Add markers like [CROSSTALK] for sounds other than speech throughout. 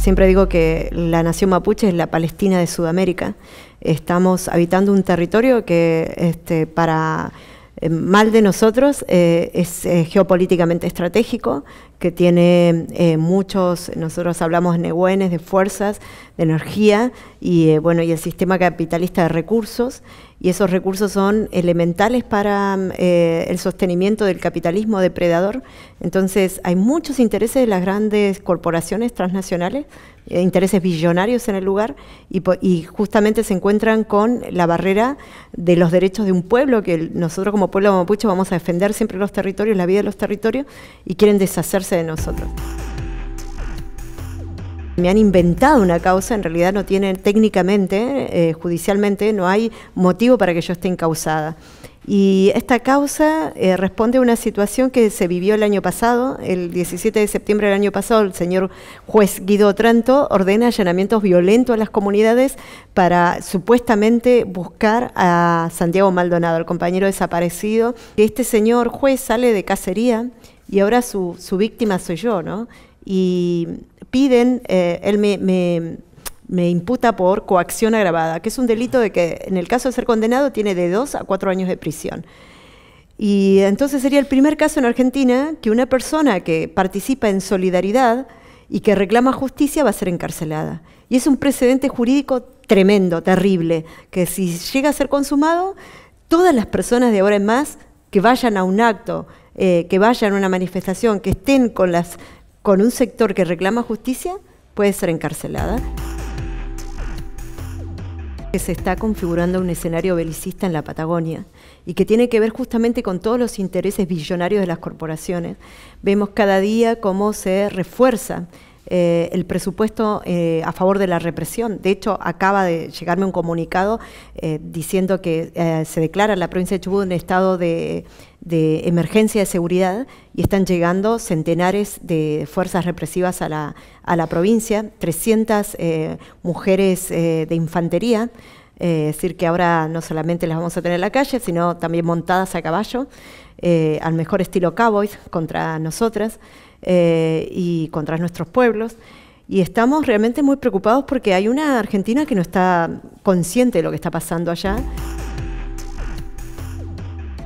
Siempre digo que la nación mapuche es la Palestina de Sudamérica. Estamos habitando un territorio que este, para eh, mal de nosotros eh, es eh, geopolíticamente estratégico, que tiene muchos, nosotros hablamos de de fuerzas, de energía y bueno, y el sistema capitalista de recursos, y esos recursos son elementales para mm, el sostenimiento del capitalismo depredador. Entonces hay muchos intereses de las grandes corporaciones transnacionales eh, intereses billonarios en el lugar y, justamente se encuentran con la barrera de los derechos de un pueblo, que nosotros como pueblo mapuche vamos a defender siempre los territorios, la vida de los territorios, y quieren deshacerse de nosotros. Me han inventado una causa, en realidad no tienen técnicamente, eh, judicialmente, no hay motivo para que yo esté encausada. Y esta causa eh, responde a una situación que se vivió el año pasado, el 17 de septiembre del año pasado, el señor juez Guido Tranto ordena allanamientos violentos a las comunidades para supuestamente buscar a Santiago Maldonado, el compañero desaparecido. Este señor juez sale de cacería y ahora su, víctima soy yo, ¿no? Y piden, eh, él me me imputa por coacción agravada, que es un delito de que en el caso de ser condenado tiene de dos a cuatro años de prisión. Y entonces sería el primer caso en Argentina que una persona que participa en solidaridad y que reclama justicia va a ser encarcelada. Y es un precedente jurídico tremendo, terrible, que si llega a ser consumado, todas las personas de ahora en más que vayan a un acto, eh, que vayan a una manifestación, que estén con, con un sector que reclama justicia, puede ser encarcelada que se está configurando un escenario belicista en la Patagonia y que tiene que ver justamente con todos los intereses billonarios de las corporaciones. Vemos cada día cómo se refuerza eh, el presupuesto eh, a favor de la represión. De hecho, acaba de llegarme un comunicado eh, diciendo que se declara la provincia de Chubut en estado de, emergencia de seguridad y están llegando centenares de fuerzas represivas a la, a la provincia, 300 mujeres de infantería. es decir, que ahora no solamente las vamos a tener en la calle, sino también montadas a caballo, al mejor estilo cowboys contra nosotras. Eh, y contra nuestros pueblos. Y estamos realmente muy preocupados porque hay una Argentina que no está consciente de lo que está pasando allá.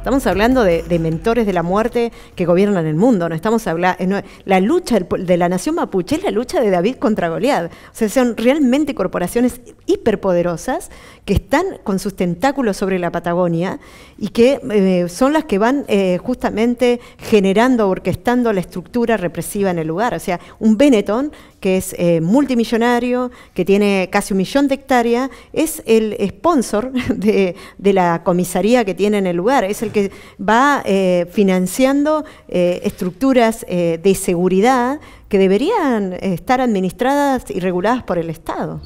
Estamos hablando de, mentores de la muerte que gobiernan el mundo, no estamos hablando. Eh, la lucha de la nación mapuche es la lucha de David contra Goliat. O sea, son realmente corporaciones hiperpoderosas que están con sus tentáculos sobre la Patagonia y que eh, son las que van eh, justamente generando, orquestando la estructura represiva en el lugar. O sea, un Benetton que es eh, multimillonario, que tiene casi un millón de hectáreas, es el sponsor [LAUGHS] de, la comisaría que tiene en el lugar, es el que va eh, financiando eh, estructuras de seguridad que deberían estar administradas y reguladas por el Estado.